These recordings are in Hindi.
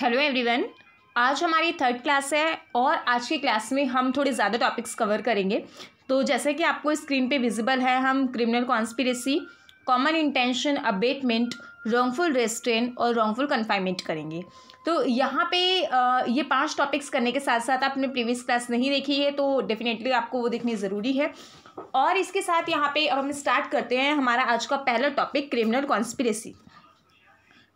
हेलो एवरीवन आज हमारी थर्ड क्लास है और आज की क्लास में हम थोड़े ज़्यादा टॉपिक्स कवर करेंगे तो जैसे कि आपको स्क्रीन पे विजिबल है हम criminal conspiracy common intention abetment wrongful restrain और रॉन्गफुल कन्फाइनमेंट करेंगे तो यहाँ पे ये पांच टॉपिक्स करने के साथ साथ आपने प्रीवियस क्लास नहीं देखी है तो डेफिनेटली आपको वो देखनी ज़रूरी है और इसके साथ यहाँ पे अब हम स्टार्ट करते हैं हमारा आज का पहला topic criminal conspiracy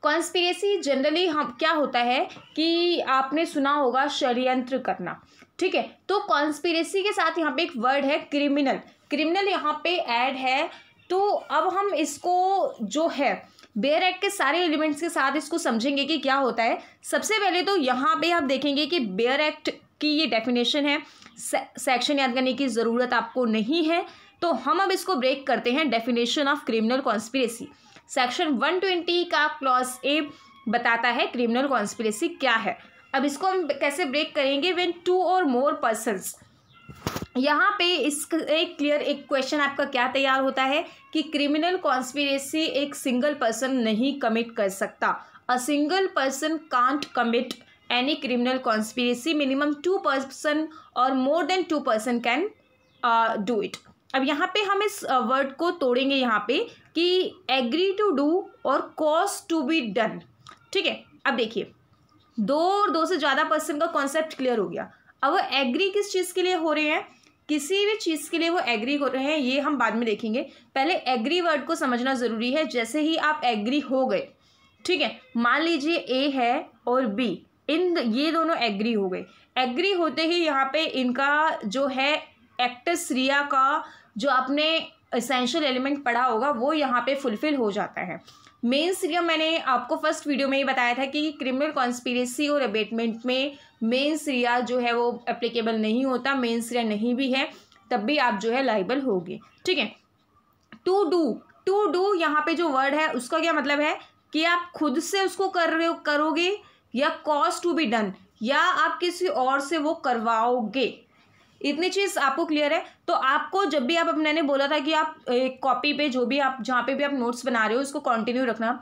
conspiracy generally हम क्या होता है कि आपने सुना होगा षड्यंत्र करना ठीक है तो कॉन्स्पिरेसी के साथ यहाँ पे एक वर्ड है क्रिमिनल क्रिमिनल यहाँ पे ऐड है तो अब हम इसको जो है बेयर एक्ट के सारे एलिमेंट्स के साथ इसको समझेंगे कि क्या होता है सबसे पहले तो यहाँ पे आप देखेंगे कि बेयर एक्ट की ये डेफिनेशन है सेक्शन याद करने की ज़रूरत आपको नहीं है तो हम अब इसको ब्रेक करते हैं definition of criminal conspiracy section 120 का क्लॉज ए बताता है क्रिमिनल कॉन्स्पिरेसी क्या है अब इसको हम कैसे ब्रेक करेंगे वेन टू और मोर पर्सनस यहाँ पे इस एक क्लियर एक क्वेश्चन आपका क्या तैयार होता है कि क्रिमिनल कॉन्स्पिरेसी एक सिंगल पर्सन नहीं कमिट कर सकता a single person can't commit any criminal conspiracy minimum two person or more than two person can do it अब यहाँ पे हम इस वर्ड को तोड़ेंगे यहाँ पे कि agree to do or cause to be done ठीक है अब देखिए दो और दो से ज़्यादा पर्सन का कॉन्सेप्ट क्लियर हो गया अब वो एग्री किस चीज़ के लिए हो रहे हैं किसी भी चीज़ के लिए वो एग्री हो रहे हैं ये हम बाद में देखेंगे पहले एग्री वर्ड को समझना ज़रूरी है जैसे ही आप एग्री हो गए ठीक है मान लीजिए ए है और बी इन ये दोनों एग्री हो गए एग्री होते ही यहाँ पे इनका जो है एक्ट्रेस रिया का जो आपने इसेंशियल एलिमेंट पढ़ा होगा वो यहाँ पे फुलफ़िल हो जाता है मेन सीरियम मैंने आपको फर्स्ट वीडियो में ही बताया था कि क्रिमिनल कॉन्स्पिरेसी और अबेटमेंट में मेन सीरिया जो है वो एप्लीकेबल नहीं होता मेन सीरिया नहीं भी है तब भी आप जो है लाइबल होगी ठीक है टू डू टू डू यहाँ पे जो वर्ड है उसका क्या मतलब है कि आप खुद से उसको कर रहे हो करोगे या कॉज टू बी डन या आप किसी और से वो करवाओगे इतनी चीज़ आपको क्लियर है तो आपको जब भी आप मैंने बोला था कि आप एक कॉपी पे जो भी आप जहाँ पे भी आप नोट्स बना रहे हो उसको कंटिन्यू रखना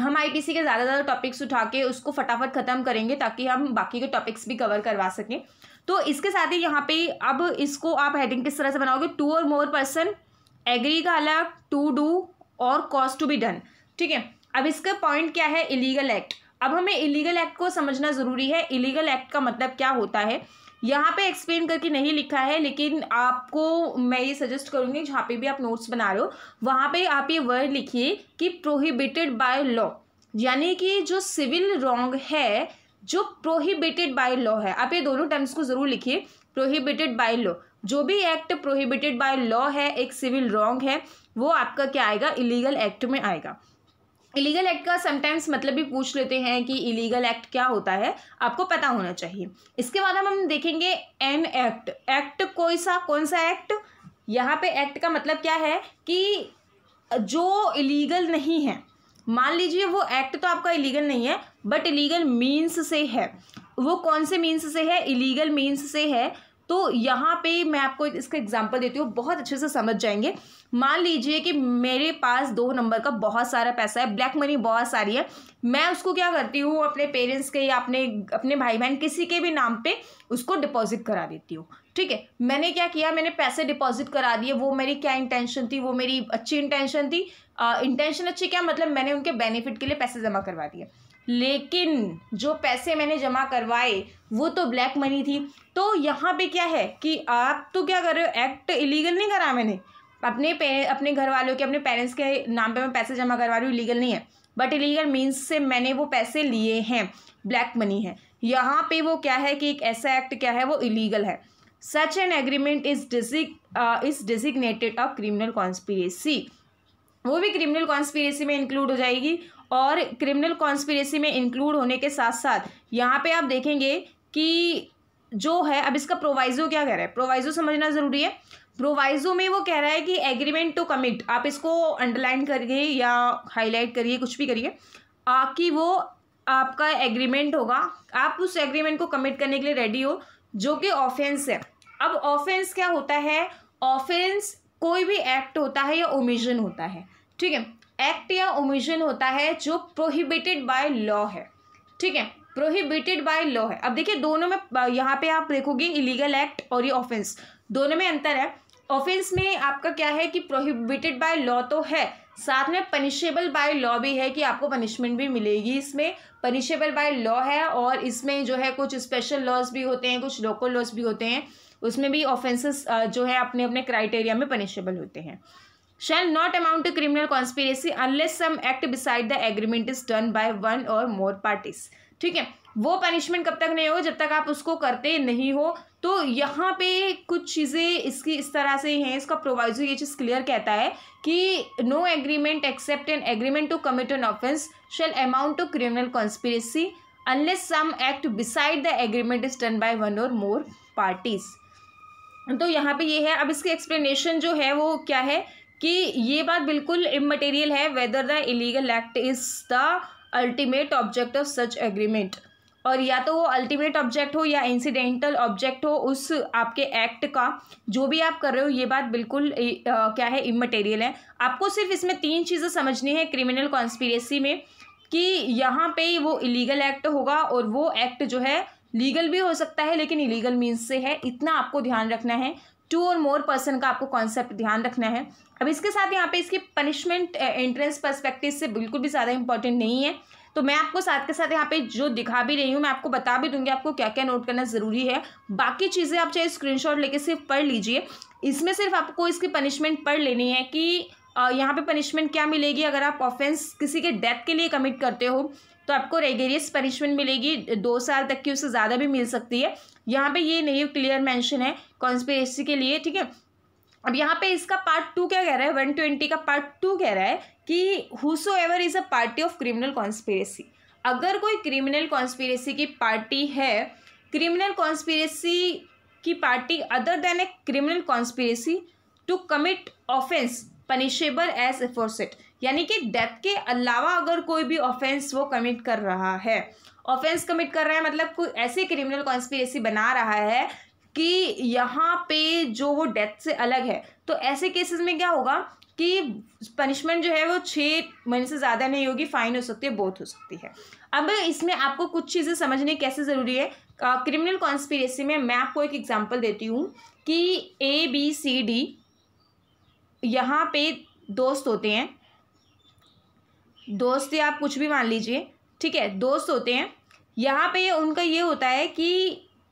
हम आईटीसी के ज़्यादा ज़्यादा टॉपिक्स उठा के उसको फटाफट ख़त्म करेंगे ताकि हम बाकी के टॉपिक्स भी कवर करवा सकें तो इसके साथ ही यहाँ पे अब इसको आप हेडिंग किस तरह से बनाओगे टू और मोर पर्सन एग्री का अलग टू डू और कॉस्ट टू बी डन ठीक है अब इसका पॉइंट क्या है इलीगल एक्ट अब हमें इलीगल एक्ट को समझना ज़रूरी है इलीगल एक्ट का मतलब क्या होता है यहाँ पे एक्सप्लेन करके नहीं लिखा है लेकिन आपको मैं ये सजेस्ट करूँगी जहाँ पे भी आप नोट्स बना रहे हो वहाँ पे आप ये वर्ड लिखिए कि प्रोहिबिटेड बाय लॉ यानी कि जो सिविल रॉन्ग है जो प्रोहिबिटेड बाय लॉ है आप ये दोनों टर्म्स को ज़रूर लिखिए प्रोहिबिटेड बाय लॉ जो भी एक्ट प्रोहिबिटेड बाय लॉ है एक सिविल रॉन्ग है वो आपका क्या आएगा इलीगल एक्ट में आएगा इलीगल एक्ट का समटाइम्स मतलब भी पूछ लेते हैं कि इलीगल एक्ट क्या होता है आपको पता होना चाहिए इसके बाद हम देखेंगे एन एक्ट एक्ट कोई सा कौन सा एक्ट यहाँ पे एक्ट का मतलब क्या है कि जो इलीगल नहीं है मान लीजिए वो एक्ट तो आपका इलीगल नहीं है बट इलीगल मीन्स से है वो कौन से मीन्स से है इलीगल मीन्स से है तो यहाँ पे मैं आपको इसका एग्जाम्पल देती हूँ बहुत अच्छे से समझ जाएंगे मान लीजिए कि मेरे पास दो नंबर का बहुत सारा पैसा है ब्लैक मनी बहुत सारी है मैं उसको क्या करती हूँ अपने पेरेंट्स के या अपने अपने भाई बहन किसी के भी नाम पे उसको डिपॉजिट करा देती हूँ ठीक है मैंने क्या किया मैंने पैसे डिपॉजिट करा दिए वो मेरी क्या इंटेंशन थी वो मेरी अच्छी इंटेंशन थी इंटेंशन अच्छी क्या मतलब मैंने उनके बेनिफिट के लिए पैसे जमा करवा दिए लेकिन जो पैसे मैंने जमा करवाए वो तो ब्लैक मनी थी तो यहाँ पे क्या है कि आप तो क्या कर रहे हो एक्ट इलीगल नहीं करा मैंने अपने पे अपने घर वालों के अपने पेरेंट्स के नाम पे मैं पैसे जमा करवा रही हूँ इलीगल नहीं है बट इलीगल मीन्स से मैंने वो पैसे लिए हैं ब्लैक मनी है यहाँ पे वो क्या है कि एक ऐसा एक्ट क्या है वो इलीगल है सच एन एग्रीमेंट इज डिजिक is designated a criminal conspiracy वो भी क्रिमिनल कॉन्स्पिरेसी में इंक्लूड हो जाएगी और क्रिमिनल कॉन्स्पिरेसी में इंक्लूड होने के साथ साथ यहाँ पे आप देखेंगे कि जो है अब इसका प्रोवाइजो क्या कह रहा है प्रोवाइजो समझना ज़रूरी है प्रोवाइजो में वो कह रहा है कि एग्रीमेंट टू कमिट आप इसको अंडरलाइन करिए या हाईलाइट करिए कुछ भी करिए आपकी वो आपका एग्रीमेंट होगा आप उस एग्रीमेंट को कमिट करने के लिए रेडी हो जो कि ऑफेंस है अब ऑफेंस क्या होता है ऑफेंस कोई भी एक्ट होता है या ओमिजन होता है ठीक है एक्ट या ओमिशन होता है जो प्रोहिबिटेड बाय लॉ है ठीक है प्रोहिबिटेड बाय लॉ है अब देखिए दोनों में यहाँ पे आप देखोगे इलीगल एक्ट और ये ऑफेंस दोनों में अंतर है ऑफेंस में आपका क्या है कि प्रोहिबिटेड बाय लॉ तो है साथ में पनिशेबल बाय लॉ भी है कि आपको पनिशमेंट भी मिलेगी इसमें पनिशेबल बाय लॉ है और इसमें जो है कुछ स्पेशल लॉज भी होते हैं कुछ लोकल लॉज भी होते हैं उसमें भी ऑफेंसेस जो है अपने अपने क्राइटेरिया में पनिशेबल होते हैं shall not amount to criminal conspiracy unless some act beside the agreement is done by one or more parties ठीक है वो पनिशमेंट कब तक नहीं हो जब तक आप उसको करते नहीं हो तो यहाँ पे कुछ चीज़ें इसकी इस तरह से हैं इसका प्रोवाइजो ये चीज़ क्लियर कहता है कि no agreement except an agreement to commit an offence shall amount to criminal conspiracy unless some act beside the agreement is done by one or more parties तो यहाँ पे ये है अब इसकी एक्सप्लेनेशन जो है वो क्या है कि ये बात बिल्कुल इमटेरियल है whether the illegal act is the ultimate object of such agreement or या तो वो अल्टीमेट ऑब्जेक्ट हो या इंसिडेंटल ऑब्जेक्ट हो उस आपके एक्ट का जो भी आप कर रहे हो ये बात बिल्कुल आ, क्या है इमटेरियल है आपको सिर्फ इसमें तीन चीज़ें समझनी है क्रिमिनल कॉन्स्पिरेसी में कि यहाँ पे वो इलीगल एक्ट होगा और वो एक्ट जो है लीगल भी हो सकता है लेकिन इलीगल मीन्स से है इतना आपको ध्यान रखना है टू और मोर पर्सन का आपको कॉन्सेप्ट ध्यान रखना है अब इसके साथ यहाँ पे इसकी पनिशमेंट एंट्रेंस परस्पेक्टिव से बिल्कुल भी ज़्यादा इंपॉर्टेंट नहीं है तो मैं आपको साथ के साथ यहाँ पे जो दिखा भी रही हूँ मैं आपको बता भी दूंगी आपको क्या क्या नोट करना ज़रूरी है बाकी चीज़ें आप चाहे स्क्रीनशॉट लेके सिर्फ पढ़ लीजिए इसमें सिर्फ आपको इसकी पनिशमेंट पढ़ लेनी है कि यहाँ पे पनिशमेंट क्या मिलेगी अगर आप ऑफेंस किसी के डेथ के लिए कमिट करते हो तो आपको रेगेरियस पनिशमेंट मिलेगी दो साल तक की उससे ज़्यादा भी मिल सकती है यहाँ पर ये नहीं क्लियर मैंशन है कॉन्स्पिरेसी के लिए ठीक है अब यहाँ पे इसका पार्ट टू क्या कह रहा है वन ट्वेंटी का पार्ट टू कह रहा है कि whosoever is a party of criminal conspiracy अगर कोई क्रिमिनल कॉन्स्पिरेसी की पार्टी है क्रिमिनल कॉन्स्पिरेसी की party other than a criminal conspiracy to commit offence punishable as aforesaid यानी कि डेथ के अलावा अगर कोई भी ऑफेंस वो कमिट कर रहा है ऑफेंस कमिट कर रहा है मतलब कोई ऐसी क्रिमिनल कॉन्स्पिरेसी बना रहा है कि यहाँ पे जो वो डेथ से अलग है तो ऐसे केसेस में क्या होगा कि पनिशमेंट जो है वो छः महीने से ज़्यादा नहीं होगी फाइन हो सकती है बहुत हो सकती है अब इसमें आपको कुछ चीज़ें समझने कैसे ज़रूरी है क्रिमिनल कॉन्स्पिरेसी में मैं आपको एक एग्जांपल देती हूँ कि ए बी सी डी यहाँ पे दोस्त होते हैं दोस्त या आप कुछ भी मान लीजिए ठीक है दोस्त होते हैं यहाँ पे उनका ये होता है कि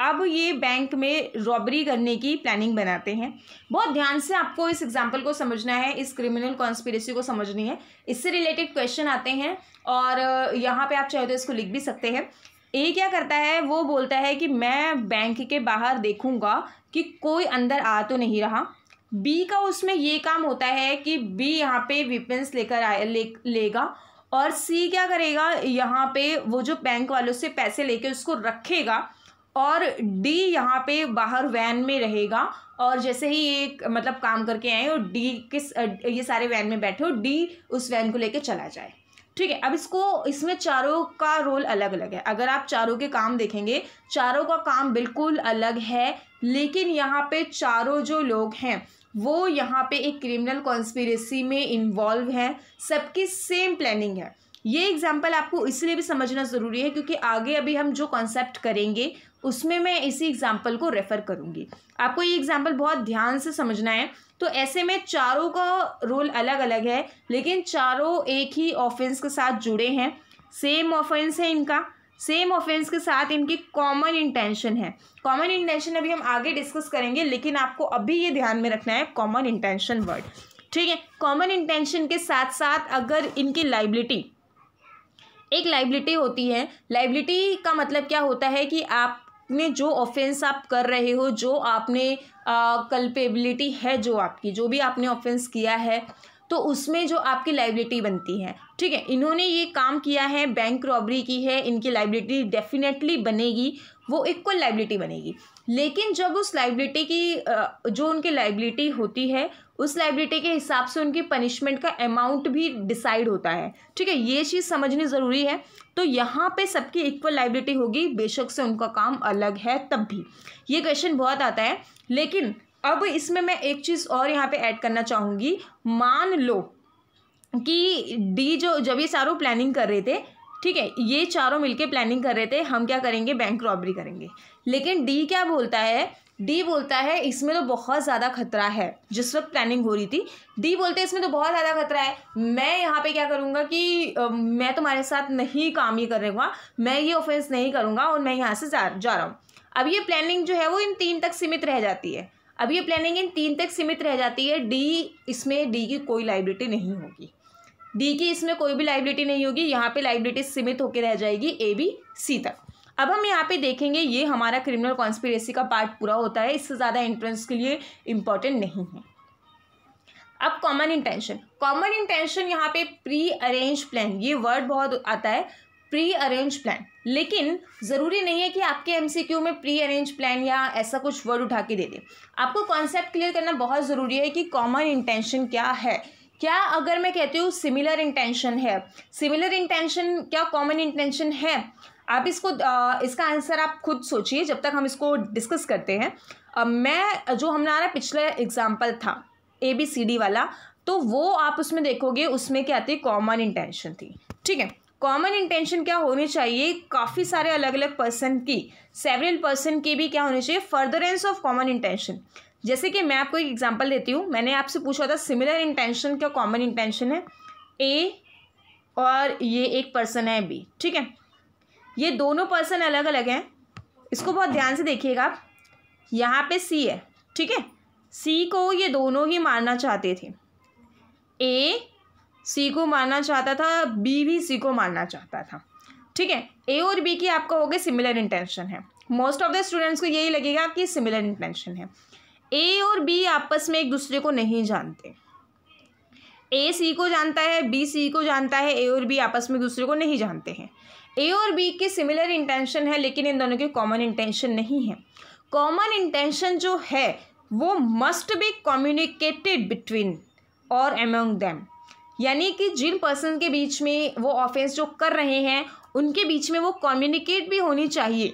अब ये बैंक में रॉबरी करने की प्लानिंग बनाते हैं बहुत ध्यान से आपको इस एग्जाम्पल को समझना है इस क्रिमिनल कॉन्स्पिरेसी को समझनी है इससे रिलेटेड क्वेश्चन आते हैं और यहाँ पे आप चाहे तो इसको लिख भी सकते हैं ए क्या करता है वो बोलता है कि मैं बैंक के बाहर देखूंगा कि कोई अंदर आ तो नहीं रहा बी का उसमें ये काम होता है कि बी यहाँ पे वीपेंस लेकर आए ले, लेगा और सी क्या करेगा यहाँ पे वो जो बैंक वालों से पैसे लेके उसको रखेगा और डी यहाँ पे बाहर वैन में रहेगा और जैसे ही ये मतलब काम करके आए और डी किस ये सारे वैन में बैठे हो डी उस वैन को लेके चला जाए ठीक है अब इसको इसमें चारों का रोल अलग अलग है अगर आप चारों के काम देखेंगे चारों का काम बिल्कुल अलग है लेकिन यहाँ पे चारों जो लोग हैं वो यहाँ पे एक क्रिमिनल कॉन्स्पिरेसी में इन्वॉल्व हैं सबकी सेम प्लानिंग है ये एग्जाम्पल आपको इसलिए भी समझना ज़रूरी है क्योंकि आगे अभी हम जो कॉन्सेप्ट करेंगे उसमें मैं इसी एग्जाम्पल को रेफ़र करूँगी आपको ये एग्जाम्पल बहुत ध्यान से समझना है तो ऐसे में चारों का रोल अलग अलग है लेकिन चारों एक ही ऑफेंस के साथ जुड़े हैं सेम ऑफेंस है इनका सेम ऑफेंस के साथ इनकी कॉमन इंटेंशन है कॉमन इंटेंशन अभी हम आगे डिस्कस करेंगे लेकिन आपको अभी ये ध्यान में रखना है कॉमन इंटेंशन वर्ड ठीक है कॉमन इंटेंशन के साथ साथ अगर इनकी लाइबिलिटी एक लाइबिलिटी होती है लाइबिलिटी का मतलब क्या होता है कि आप आपने जो ऑफेंस आप कर रहे हो जो आपने कल्पेबिलिटी है जो आपकी जो भी आपने ऑफेंस किया है तो उसमें जो आपकी लाइबिलिटी बनती है ठीक है इन्होंने ये काम किया है बैंक रॉबरी की है इनकी लाइबिलिटी डेफिनेटली बनेगी वो इक्वल लाइबिलिटी बनेगी लेकिन जब उस लाइबिलिटी की जो उनकी लाइबिलिटी होती है उस लाइबिलिटी के हिसाब से उनकी पनिशमेंट का अमाउंट भी डिसाइड होता है ठीक है ये चीज़ समझनी ज़रूरी है तो यहाँ पे सबकी इक्वल लाइबिलिटी होगी बेशक से उनका काम अलग है तब भी ये क्वेश्चन बहुत आता है लेकिन अब इसमें मैं एक चीज़ और यहाँ पर ऐड करना चाहूँगी मान लो कि डी जो जब ये चारों प्लानिंग कर रहे थे ठीक है ये चारों मिलके प्लानिंग कर रहे थे हम क्या करेंगे बैंक रॉबरी करेंगे लेकिन डी क्या बोलता है डी बोलता है इसमें तो बहुत ज़्यादा खतरा है जिस वक्त प्लानिंग हो रही थी डी बोलते हैं इसमें तो बहुत ज़्यादा खतरा है मैं यहाँ पे क्या करूँगा कि आ, मैं तुम्हारे साथ नहीं काम ये करूँगा मैं ये ऑफेंस नहीं करूँगा और मैं यहाँ से जा जा रहा हूँ अब ये प्लानिंग जो है वो इन तीन तक सीमित रह जाती है अब ये प्लानिंग इन तीन तक सीमित रह जाती है डी इसमें डी की कोई लाइबिलिटी नहीं होगी डी की इसमें कोई भी लाइबिलिटी नहीं होगी यहाँ पर लाइबिलिटी सीमित होकर रह जाएगी ए बी सी तक अब हम यहाँ पे देखेंगे ये हमारा क्रिमिनल कॉन्स्पिरेसी का पार्ट पूरा होता है इससे ज़्यादा एंट्रेंस के लिए इम्पॉर्टेंट नहीं है अब कॉमन इंटेंशन कॉमन इंटेंशन यहाँ पे प्री अरेंज प्लान ये वर्ड बहुत आता है प्री अरेंज प्लान लेकिन ज़रूरी नहीं है कि आपके एमसीक्यू में प्री अरेंज प्लान या ऐसा कुछ वर्ड उठा के दे दे आपको कॉन्सेप्ट क्लियर करना बहुत ज़रूरी है कि कॉमन इंटेंशन क्या है क्या अगर मैं कहती हूँ सिमिलर इंटेंशन है सिमिलर इंटेंशन क्या कॉमन इंटेंशन है आप इसको आ, इसका आंसर आप खुद सोचिए जब तक हम इसको डिस्कस करते हैं आ, मैं जो हमारा पिछला एग्जाम्पल था ए बी सी डी वाला तो वो आप उसमें देखोगे उसमें क्या थी कॉमन इंटेंशन थी ठीक है कॉमन इंटेंशन क्या होनी चाहिए काफ़ी सारे अलग अलग पर्सन की सेवरल पर्सन की भी क्या होनी चाहिए फर्दरेंस ऑफ कॉमन इंटेंशन जैसे कि मैं आपको एक एग्जांपल देती हूँ मैंने आपसे पूछा था सिमिलर इंटेंशन क्या कॉमन इंटेंशन है ए और ये एक पर्सन है बी ठीक है ये दोनों पर्सन अलग अलग हैं इसको बहुत ध्यान से देखिएगा आप यहाँ पे सी है ठीक है सी को ये दोनों ही मारना चाहते थे ए सी को मारना चाहता था बी भी सी को मारना चाहता था ठीक है ए और बी की आपका हो गया सिमिलर इंटेंशन है मोस्ट ऑफ द स्टूडेंट्स को यही लगेगा कि सिमिलर इंटेंशन है ए और बी आपस में एक दूसरे को नहीं जानते ए सी को जानता है बी सी को जानता है ए और बी आपस में दूसरे को नहीं जानते हैं ए और बी के सिमिलर इंटेंशन है लेकिन इन दोनों की कॉमन इंटेंशन नहीं है कॉमन इंटेंशन जो है वो मस्ट बी कम्युनिकेटेड बिटवीन और एमंग दैम यानी कि जिन पर्सन के बीच में वो ऑफेंस जो कर रहे हैं उनके बीच में वो कम्युनिकेट भी होनी चाहिए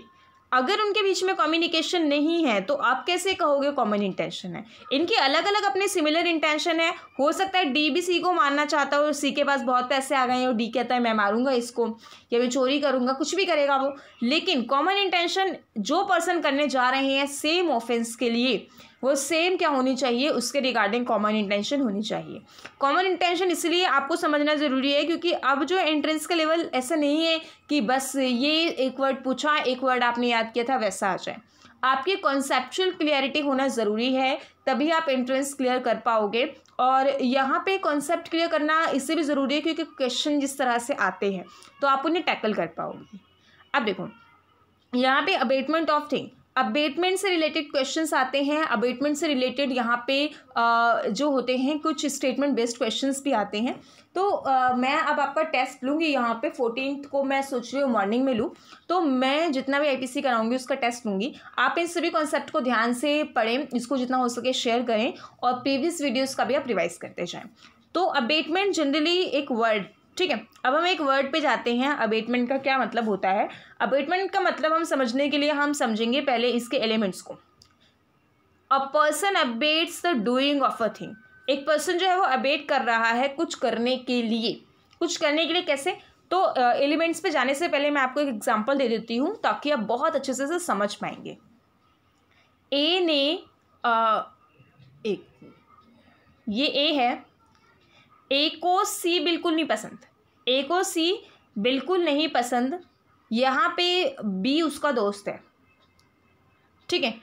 अगर उनके बीच में कम्युनिकेशन नहीं है तो आप कैसे कहोगे कॉमन इंटेंशन है इनके अलग अलग अपने सिमिलर इंटेंशन है हो सकता है डी भी सी को मानना चाहता हो सी के पास बहुत पैसे आ गए हैं और डी कहता है मैं मारूंगा इसको या मैं चोरी करूंगा कुछ भी करेगा वो लेकिन कॉमन इंटेंशन जो पर्सन करने जा रहे हैं सेम ऑफेंस के लिए वो सेम क्या होनी चाहिए उसके रिगार्डिंग कॉमन इंटेंशन होनी चाहिए कॉमन इंटेंशन इसलिए आपको समझना ज़रूरी है क्योंकि अब जो एंट्रेंस का लेवल ऐसा नहीं है कि बस ये एक वर्ड पूछा एक वर्ड आपने याद किया था वैसा आ जाए आपकी कॉन्सेप्चुअल क्लियरिटी होना ज़रूरी है तभी आप एंट्रेंस क्लियर कर पाओगे और यहाँ पे कॉन्सेप्ट क्लियर करना इससे भी ज़रूरी है क्योंकि क्वेश्चन जिस तरह से आते हैं तो आप उन्हें टैकल कर पाओगे अब देखो यहाँ पे अबेटमेंट ऑफ थिंग अबेटमेंट से रिलेटेड क्वेश्चंस आते हैं अबेटमेंट से रिलेटेड यहाँ पे आ, जो होते हैं कुछ स्टेटमेंट बेस्ड क्वेश्चंस भी आते हैं तो आ, मैं अब आपका टेस्ट लूँगी यहाँ पे फोर्टीन को मैं सोच रही हूँ मॉर्निंग में लूँ तो मैं जितना भी आईपीसी कराऊंगी उसका टेस्ट लूँगी आप इन सभी कॉन्सेप्ट को ध्यान से पढ़ें इसको जितना हो सके शेयर करें और प्रीवियस वीडियोज़ का भी आप रिवाइज करते जाएँ तो अबेटमेंट जनरली एक वर्ड ठीक है अब हम एक वर्ड पे जाते हैं अबेटमेंट का क्या मतलब होता है अबेटमेंट का मतलब हम समझने के लिए हम समझेंगे पहले इसके एलिमेंट्स को a person abets the doing of a thing एक पर्सन जो है वो अबेट कर रहा है कुछ करने के लिए कुछ करने के लिए कैसे तो एलिमेंट्स uh, पे जाने से पहले मैं आपको एक एग्जाम्पल दे देती हूँ ताकि आप बहुत अच्छे से समझ पाएंगे ए ने uh, एक ये ए है ए को सी बिल्कुल नहीं पसंद ए को सी बिल्कुल नहीं पसंद यहाँ पे बी उसका दोस्त है ठीक है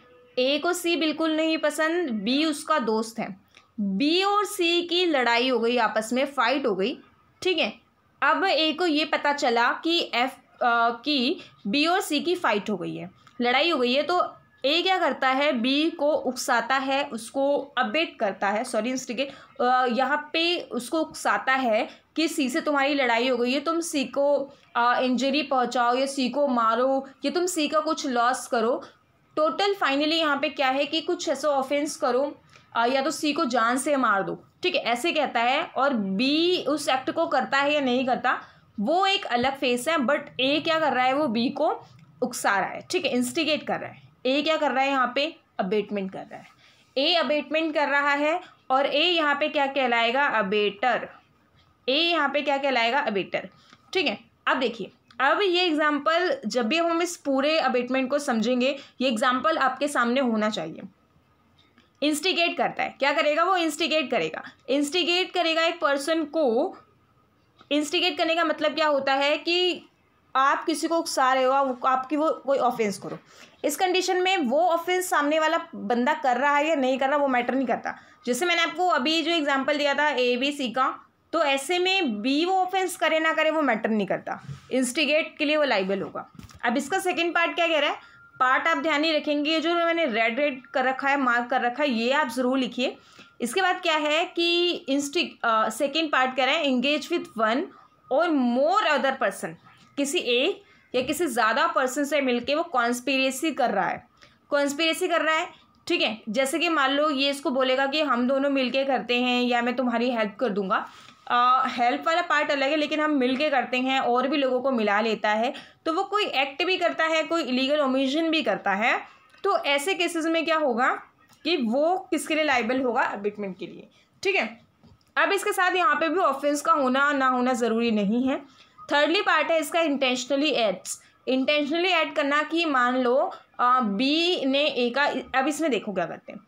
ए को सी बिल्कुल नहीं पसंद बी उसका दोस्त है बी और सी की लड़ाई हो गई आपस में फाइट हो गई ठीक है अब ए को ये पता चला कि एफ की बी और सी की फाइट हो गई है लड़ाई हो गई है तो ए क्या करता है बी को उकसाता है उसको अपडेट करता है सॉरी इंस्टिगेट यहाँ पे उसको उकसाता है कि सी से तुम्हारी लड़ाई हो गई है तुम सी को इंजरी पहुँचाओ या सी को मारो या तुम सी का कुछ लॉस करो टोटल फाइनली यहाँ पे क्या है कि कुछ ऐसा ऑफेंस करो आ, या तो सी को जान से मार दो ठीक है ऐसे कहता है और बी उस एक्ट को करता है या नहीं करता वो एक अलग फेस है बट ए क्या कर रहा है वो बी को उकसा रहा है ठीक है इंस्टिगेट कर रहा है ए क्या कर रहा है यहाँ पे अबेटमेंट कर रहा है ए अबेटमेंट कर रहा है और ए यहाँ पे क्या कहलाएगा अबेटर ए यहाँ पे क्या कहलाएगा अबेटर ठीक है अब देखिए अब ये एग्जाम्पल जब भी हम इस पूरे अबेटमेंट को समझेंगे ये एग्जाम्पल आपके सामने होना चाहिए इंस्टिगेट करता है क्या करेगा वो इंस्टिगेट करेगा इंस्टिगेट करेगा एक पर्सन को इंस्टिगेट करने का मतलब क्या होता है कि आप किसी को उकसा रहे हो आपकी वो कोई ऑफेंस करो इस कंडीशन में वो ऑफेंस सामने वाला बंदा कर रहा है या नहीं कर रहा वो मैटर नहीं करता जैसे मैंने आपको अभी जो एग्जाम्पल दिया था ए बी सी का तो ऐसे में बी वो ऑफेंस करे ना करे वो मैटर नहीं करता इंस्टिगेट के लिए वो लाइबल होगा अब इसका सेकेंड पार्ट क्या कह रहा है पार्ट आप ध्यान ही रखेंगे जो मैंने रेड रेड कर रखा है मार्क कर रखा है ये आप ज़रूर लिखिए इसके बाद क्या है कि इंस्टिक सेकेंड पार्ट कह रहा है engage with one or more other person किसी एक या किसी ज़्यादा पर्सन से मिलके वो कॉन्स्पिरेसी कर रहा है कॉन्स्पिरेसी कर रहा है ठीक है जैसे कि मान लो ये इसको बोलेगा कि हम दोनों मिलके करते हैं या मैं तुम्हारी हेल्प कर दूंगा हेल्प वाला पार्ट अलग है लेकिन हम मिलके करते हैं और भी लोगों को मिला लेता है तो वो कोई एक्ट भी करता है कोई इलीगल ओमिशन भी करता है तो ऐसे केसेस में क्या होगा कि वो किसके लिए लाइबल होगा अबिटमेंट के लिए ठीक है अब इसके साथ यहाँ पे भी ऑफेंस का होना ना होना ज़रूरी नहीं है थर्डली पार्ट है इसका इंटेंशनली एड्स इंटेंशनली ऐड करना कि मान लो आ, बी ने ए का अब इसमें देखो क्या करते हैं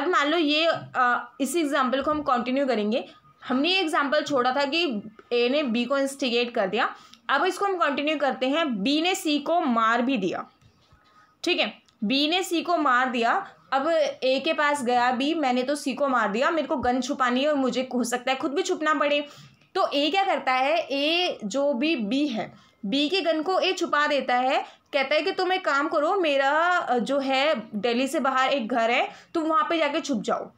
अब मान लो ये आ, इसी एग्जाम्पल को हम कंटिन्यू करेंगे हमने ये एग्जाम्पल छोड़ा था कि ए ने बी को इंस्टिगेट कर दिया अब इसको हम कंटिन्यू करते हैं बी ने सी को मार भी दिया ठीक है बी ने सी को मार दिया अब ए के पास गया बी मैंने तो सी को मार दिया मेरे को गन छुपानी है और मुझे हो सकता है खुद भी छुपना पड़े तो ए क्या करता है ए जो भी बी है बी के गन को ए छुपा देता है कहता है कि तुम एक काम करो मेरा जो है दिल्ली से बाहर एक घर है तुम वहाँ पे जाके छुप जाओ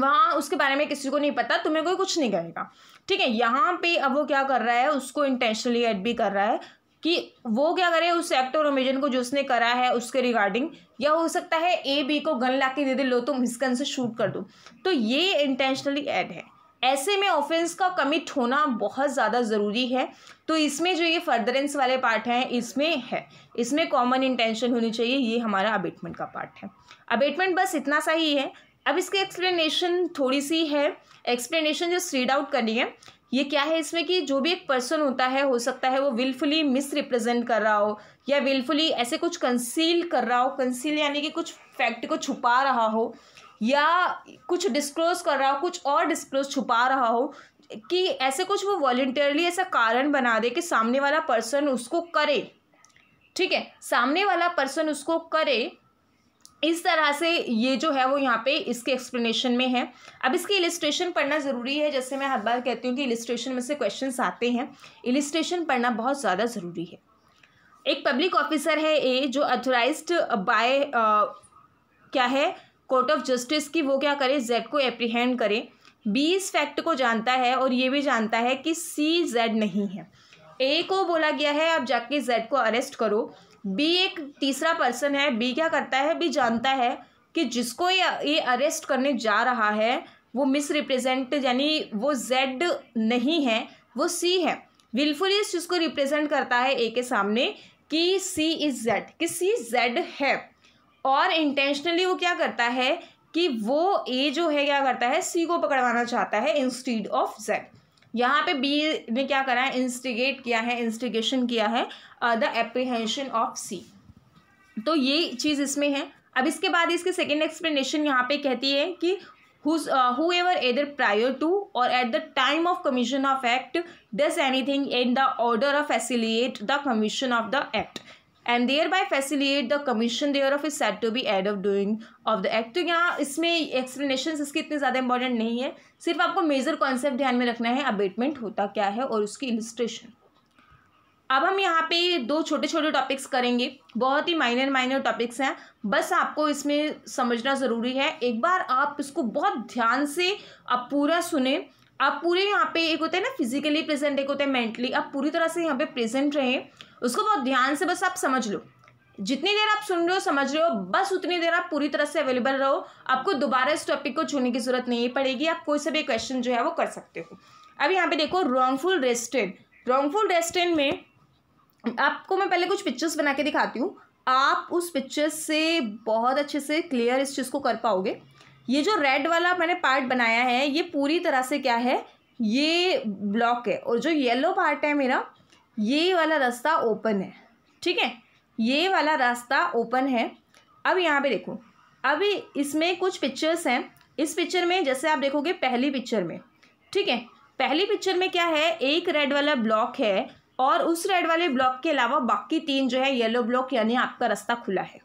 वहाँ उसके बारे में किसी को नहीं पता तुम्हें कोई कुछ नहीं कहेगा ठीक है यहाँ पे अब वो क्या कर रहा है उसको इंटेंशनली एड भी कर रहा है कि वो क्या करे उस एक्ट और अमेजन को जो उसने करा है उसके रिगार्डिंग या हो सकता है ए बी को गन ला के दे दे लो तुम इस गन से शूट कर दो तो ये इंटेंशनली एड है ऐसे में ऑफेंस का कमिट होना बहुत ज़्यादा ज़रूरी है तो इसमें जो ये फर्दरेंस वाले पार्ट हैं इसमें है इसमें कॉमन इंटेंशन होनी चाहिए ये हमारा अबेटमेंट का पार्ट है अबेटमेंट बस इतना सा ही है अब इसकी एक्सप्लेनेशन थोड़ी सी है एक्सप्लेनेशन जो सीड आउट करनी है ये क्या है इसमें कि जो भी एक पर्सन होता है हो सकता है वो विलफुली मिसरिप्रजेंट कर रहा हो या विलफुली ऐसे कुछ कंसील कर रहा हो कंसील यानी कि कुछ फैक्ट को छुपा रहा हो या कुछ डिस्क्लोज कर रहा हो कुछ और डिस्क्लोज छुपा रहा हो कि ऐसे कुछ वो वॉल्टियरली ऐसा कारण बना दे कि सामने वाला पर्सन उसको करे ठीक है सामने वाला पर्सन उसको करे इस तरह से ये जो है वो यहाँ पे इसके एक्सप्लेनेशन में है अब इसकी इलिस्ट्रेशन पढ़ना ज़रूरी है जैसे मैं हर बार कहती हूँ कि इलिस्ट्रेशन में से क्वेश्चन आते हैं इलिस्ट्रेशन पढ़ना बहुत ज़्यादा ज़रूरी है एक पब्लिक ऑफिसर है ए जो अथोराइज बाय क्या है कोर्ट ऑफ जस्टिस की वो क्या करे जेड को एप्रीहेंड करे बी इस फैक्ट को जानता है और ये भी जानता है कि सी जेड नहीं है ए को बोला गया है आप जाके जेड को अरेस्ट करो बी एक तीसरा पर्सन है बी क्या करता है बी जानता है कि जिसको ये ये अरेस्ट करने जा रहा है वो मिस रिप्रेजेंट यानी वो जेड नहीं है वो सी है विलफुली इस चीज़ को रिप्रेजेंट करता है ए के सामने कि सी इज़ जेड कि सी जेड है और इंटेंशनली वो क्या करता है कि वो ए जो है क्या करता है सी को पकड़वाना चाहता है इंस्टीड ऑफ जेड यहाँ पे बी ने क्या करा है इंस्टिगेट किया है इंस्टिगेशन किया है द एप्रीहेंशन ऑफ सी तो ये चीज़ इसमें है अब इसके बाद इसके सेकेंड एक्सप्लेनेशन यहाँ पे कहती है कि who uh, ever either prior to or at the time of commission of act does anything in the order of facilitate the commission of the act and thereby facilitate the commission thereof is said to be aid of doing of the act तो यहाँ इसमें एक्सप्लेनेशन इसके इतने ज़्यादा इंपॉर्टेंट नहीं है सिर्फ आपको मेजर कॉन्सेप्ट ध्यान में रखना है अबेटमेंट होता क्या है और उसकी इलिस्ट्रेशन अब हम यहाँ पे दो छोटे छोटे टॉपिक्स करेंगे बहुत ही माइनर माइनर टॉपिक्स हैं बस आपको इसमें समझना ज़रूरी है एक बार आप इसको बहुत ध्यान से आप पूरा सुने आप पूरे यहाँ पे एक होता है ना फिजिकली प्रेजेंट एक होता है मेंटली आप पूरी तरह से यहाँ पे प्रेजेंट रहें उसको बहुत ध्यान से बस आप समझ लो जितनी देर आप सुन रहे हो समझ रहे हो बस उतनी देर आप पूरी तरह से अवेलेबल रहो आपको दोबारा इस टॉपिक को छूने की जरूरत नहीं पड़ेगी आप कोई से भी क्वेश्चन जो है वो कर सकते हो अब यहाँ पे देखो रॉन्गफुल रेस्टेंट रॉन्गफुल रेस्टेंट में आपको मैं पहले कुछ पिक्चर्स बना के दिखाती हूँ आप उस पिक्चर्स से बहुत अच्छे से क्लियर इस चीज़ को कर पाओगे ये जो रेड वाला मैंने पार्ट बनाया है ये पूरी तरह से क्या है ये ब्लॉक है और जो येलो पार्ट है मेरा ये वाला रास्ता ओपन है ठीक है ये वाला रास्ता ओपन है अब यहाँ पे देखो अभी इसमें कुछ पिक्चर्स हैं इस पिक्चर में जैसे आप देखोगे पहली पिक्चर में ठीक है पहली पिक्चर में क्या है एक रेड वाला ब्लॉक है और उस रेड वाले ब्लॉक के अलावा बाकी तीन जो है येलो ब्लॉक यानी आपका रास्ता खुला है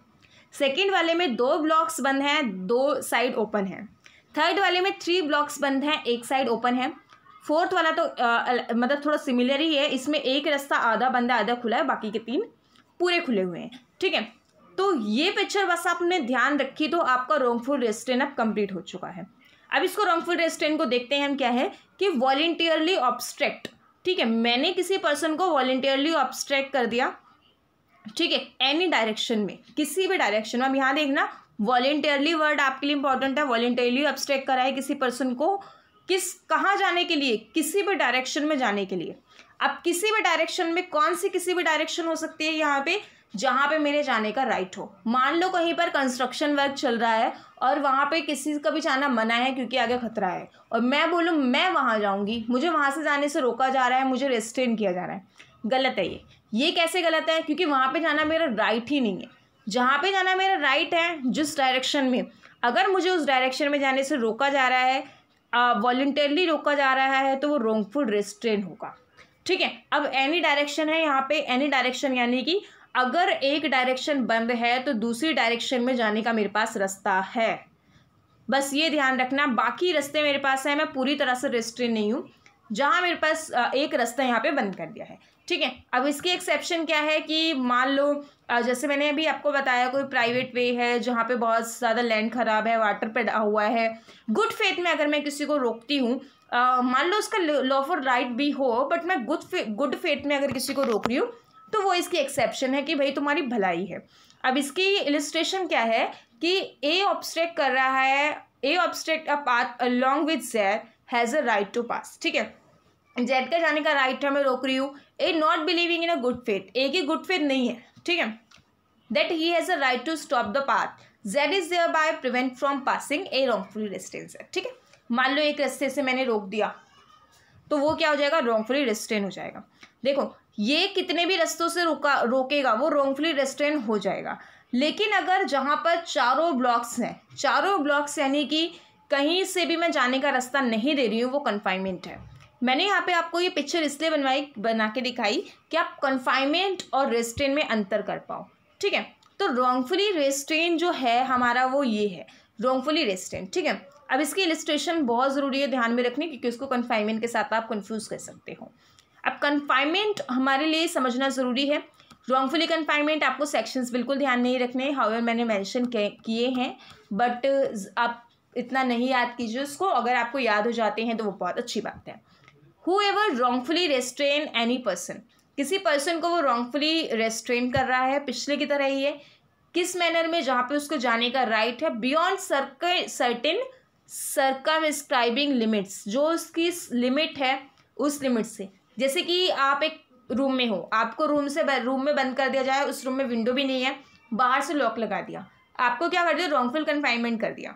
सेकेंड वाले में दो ब्लॉक्स बंद हैं दो साइड ओपन है थर्ड वाले में थ्री ब्लॉक्स बंद हैं एक साइड ओपन है फोर्थ वाला तो आ, मतलब थोड़ा सिमिलर ही है इसमें एक रास्ता आधा बंदा आधा खुला है बाकी के तीन पूरे खुले हुए हैं ठीक है तो ये पिक्चर बस आपने ध्यान रखी तो आपका रोंगफुल रेस्टेन अब कंप्लीट हो चुका है अब इसको रोंगफुल रेस्टेन को देखते हैं हम क्या है कि वॉलेंटियरली ऑब्स्ट्रैक्ट ठीक है मैंने किसी पर्सन को वॉलेंटियरली ऑब्स्ट्रैक्ट कर दिया ठीक है एनी डायरेक्शन में किसी भी डायरेक्शन में अब यहाँ देखना वॉलेंटियरली वर्ड आपके लिए इंपॉर्टेंट है वॉलेंटियरली ऑब्स्ट्रैक्ट करा है किसी पर्सन को किस कहाँ जाने के लिए किसी भी डायरेक्शन में जाने के लिए अब किसी भी डायरेक्शन में कौन सी किसी भी डायरेक्शन हो सकती है यहाँ पे जहाँ पे मेरे जाने का राइट हो मान लो कहीं पर कंस्ट्रक्शन वर्क चल रहा है और वहाँ पे किसी का भी जाना मना है क्योंकि आगे खतरा है और मैं बोलूँ मैं वहाँ जाऊँगी मुझे वहाँ से जाने से रोका जा रहा है मुझे रेस्ट्रेन किया जा रहा है गलत है ये ये कैसे गलत है क्योंकि वहाँ पर जाना मेरा राइट ही नहीं है जहाँ पर जाना मेरा राइट है जिस डायरेक्शन में अगर मुझे उस डायरेक्शन में जाने से रोका जा रहा है वॉल्टरली रोका जा रहा है तो वो रोंगफुल रेस्ट्रेन होगा ठीक है अब एनी डायरेक्शन है यहाँ पे एनी डायरेक्शन यानी कि अगर एक डायरेक्शन बंद है तो दूसरी डायरेक्शन में जाने का मेरे पास रास्ता है बस ये ध्यान रखना बाकी रास्ते मेरे पास है मैं पूरी तरह से रेस्ट्रेन नहीं हूँ जहाँ मेरे पास एक रास्ता यहाँ पे बंद कर दिया है ठीक है अब इसकी एक्सेप्शन क्या है कि मान लो जैसे मैंने अभी आपको बताया कोई प्राइवेट वे है जहाँ पे बहुत ज़्यादा लैंड खराब है वाटर पड़ा हुआ है गुड फेथ में अगर मैं किसी को रोकती हूँ मान लो उसका लॉफर राइट भी हो बट मैं गुड फे गुड फेथ में अगर किसी को रोक रही हूँ तो वो इसकी एक्सेप्शन है कि भाई तुम्हारी भलाई है अब इसकी इलिस्ट्रेशन क्या है कि ए ऑब्स्ट्रेक्ट कर रहा है A obstruct a path along with Z has a right to pass ठीक है जेड का जाने का राइट है मैं रोक रही हूँ A not believing in a good faith A की गुड फेथ नहीं है ठीक है that he has a right to stop the path Z is thereby prevent from passing A wrongfully restrains है ठीक है मान लो एक रस्ते से मैंने रोक दिया तो वो क्या हो जाएगा रॉन्गफुली रेस्ट्रेन हो जाएगा देखो ये कितने भी रस्तों से रोका रोकेगा वो रॉन्गफुली रेस्ट्रेन हो जाएगा लेकिन अगर जहाँ पर चारों ब्लॉक्स हैं चारों ब्लॉक्स यानी कि कहीं से भी मैं जाने का रास्ता नहीं दे रही हूँ वो कन्फाइनमेंट है मैंने यहाँ पे आपको ये पिक्चर इसलिए बनवाई बना के दिखाई कि आप कन्फाइनमेंट और रेस्ट्रेन में अंतर कर पाओ ठीक है तो रॉन्गफुली रेस्ट्रेन जो है हमारा वो ये है रॉन्गफुली रेस्ट्रेन ठीक है अब इसकी इलिस्ट्रेशन बहुत ज़रूरी है ध्यान में रखने क्योंकि उसको कन्फाइनमेंट के साथ आप कन्फ्यूज़ कर सकते हो अब कन्फाइनमेंट हमारे लिए समझना ज़रूरी है रॉन्गफुली कन्फाइनमेंट आपको सेक्शंस बिल्कुल ध्यान नहीं रखने हाउएवर मैंने मेंशन किए हैं बट आप इतना नहीं याद कीजिए उसको अगर आपको याद हो जाते हैं तो वो बहुत अच्छी बात है whoever wrongfully restrain any person किसी पर्सन को वो रॉन्गफुली रेस्ट्रेन कर रहा है पिछले की तरह ही है किस मैनर में जहाँ पे उसको जाने का राइट right है बियॉन्ड सर्क सर्टिन सरकम स्क्राइबिंग लिमिट्स जो उसकी लिमिट है उस लिमिट से जैसे कि आप एक रूम में हो आपको रूम से रूम में बंद कर दिया जाए उस रूम में विंडो भी नहीं है बाहर से लॉक लगा दिया आपको क्या कर दिया रॉन्गफुल कन्फाइनमेंट कर दिया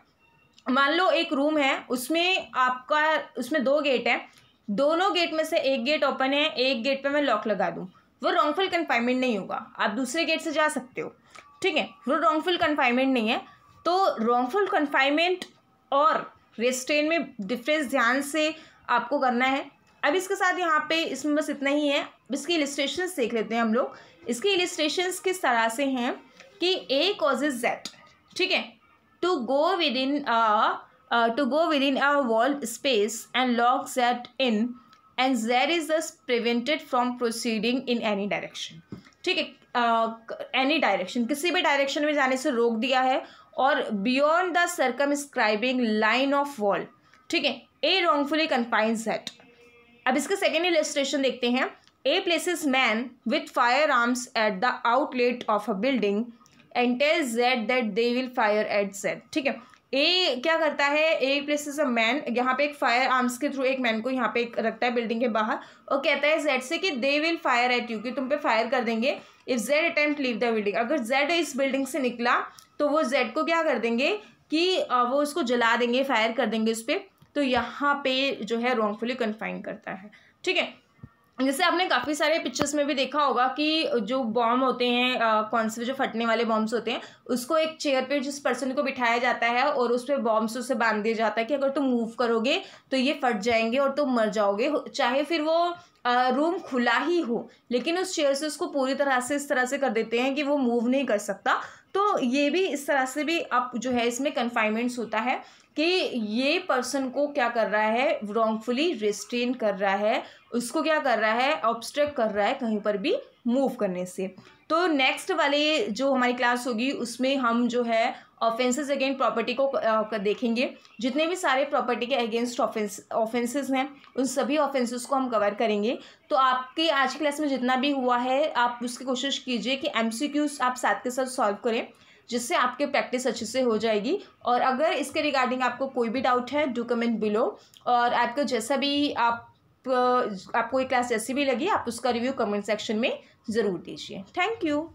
मान लो एक रूम है उसमें आपका उसमें दो गेट है दोनों गेट में से एक गेट ओपन है एक गेट पे मैं लॉक लगा दूँ वो रॉन्गफुल कन्फाइनमेंट नहीं होगा आप दूसरे गेट से जा सकते हो ठीक है वो रॉन्गफुल कन्फाइनमेंट नहीं है तो रॉन्गफुल कन्फाइनमेंट और रेस्ट्रेन में डिफ्रेंस ध्यान से आपको करना है अब इसके साथ यहाँ पे इसमें बस इतना ही है इसके इलिस्ट्रेशन देख लेते हैं हम लोग इसके इलिस्ट्रेशन किस तरह से हैं कि ए कॉज इज जेट ठीक है टू गो विद इन uh, to go within a walled space and locks that in and there is thus prevented from proceeding in any direction ठीक है एनी uh, डायरेक्शन किसी भी डायरेक्शन में जाने से रोक दिया है और beyond the circumscribing line of wall ठीक है ए रॉन्गफुली कन्फाइन दैट अब इसका सेकेंड इलेस्ट्रेशन देखते हैं A places man with fire arms at the outlet of a building and tells that that they will fire at Z ठीक है ए क्या करता है ए प्लेसेस अ मैन यहाँ पे एक फायर आर्म्स के थ्रू एक मैन को यहाँ पे एक रखता है बिल्डिंग के बाहर और कहता है जेड से कि they will fire at you कि तुम पे फायर कर देंगे if Z attempt leave the building अगर जेड इस बिल्डिंग से निकला तो वो जेड को क्या कर देंगे कि वो उसको जला देंगे फायर कर देंगे उस पर तो यहाँ पे जो है रॉन्गफुली कन्फाइन करता है ठीक है जैसे आपने काफ़ी सारे पिक्चर्स में भी देखा होगा कि जो बॉम्ब होते हैं कौन से जो फटने वाले बॉम्ब्स होते हैं उसको एक चेयर पे जिस पर्सन को बिठाया जाता है और उस पर बॉम्ब्स उसे बांध दिया जाता है कि अगर तुम मूव करोगे तो ये फट जाएंगे और तुम मर जाओगे चाहे फिर वो रूम खुला ही हो लेकिन उस चेयर से उसको पूरी तरह से इस तरह से कर देते हैं कि वो मूव नहीं कर सकता तो ये भी इस तरह से भी आप जो है इसमें कन्फाइनमेंट्स होता है कि ये पर्सन को क्या कर रहा है रॉन्गफुली रिस्ट्रेन कर रहा है उसको क्या कर रहा है ऑब्स्ट्रक्ट कर रहा है कहीं पर भी मूव करने से तो नेक्स्ट वाले जो हमारी क्लास होगी उसमें हम जो है ऑफेंसेस अगेंस्ट प्रॉपर्टी को देखेंगे जितने भी सारे प्रॉपर्टी के अगेंस्ट ऑफेंस ऑफेंसेस हैं उन सभी ऑफेंसेस को हम कवर करेंगे तो आपके आज की क्लास में जितना भी हुआ है आप उसकी कोशिश कीजिए कि एम आप साथ के साथ सॉल्व करें जिससे आपके प्रैक्टिस अच्छे से हो जाएगी और अगर इसके रिगार्डिंग आपको कोई भी डाउट है डू कमेंट बिलो और आपको जैसा भी आप आपको ये क्लास जैसी भी लगी आप उसका रिव्यू कमेंट सेक्शन में ज़रूर दीजिए थैंक यू